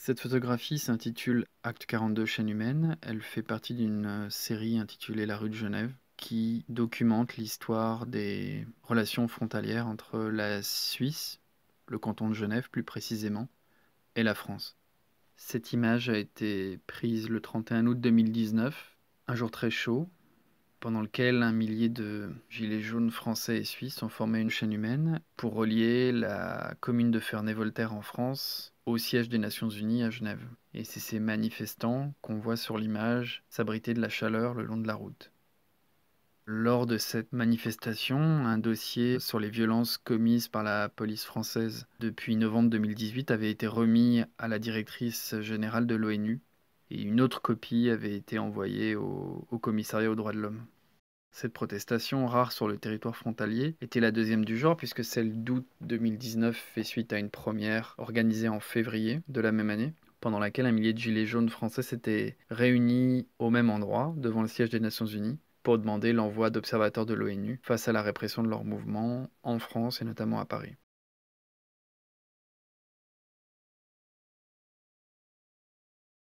Cette photographie s'intitule Acte 42 chaîne humaine. Elle fait partie d'une euh, série intitulée La rue de Genève qui documente l'histoire des relations frontalières entre la Suisse, le canton de Genève plus précisément, et la France. Cette image a été prise le 31 août 2019, un jour très chaud, pendant lequel un millier de gilets jaunes français et suisses ont formé une chaîne humaine pour relier la commune de Ferney-Voltaire en France au siège des Nations Unies à Genève. Et c'est ces manifestants qu'on voit sur l'image s'abriter de la chaleur le long de la route. Lors de cette manifestation, un dossier sur les violences commises par la police française depuis novembre 2018 avait été remis à la directrice générale de l'ONU et une autre copie avait été envoyée au, commissariat aux droits de l'homme. Cette protestation, rare sur le territoire frontalier, était la deuxième du genre puisque celle d'août 2019 fait suite à une première organisée en février de la même année, pendant laquelle un millier de gilets jaunes français s'étaient réunis au même endroit, devant le siège des Nations Unies, pour demander l'envoi d'observateurs de l'ONU face à la répression de leur mouvement en France et notamment à Paris.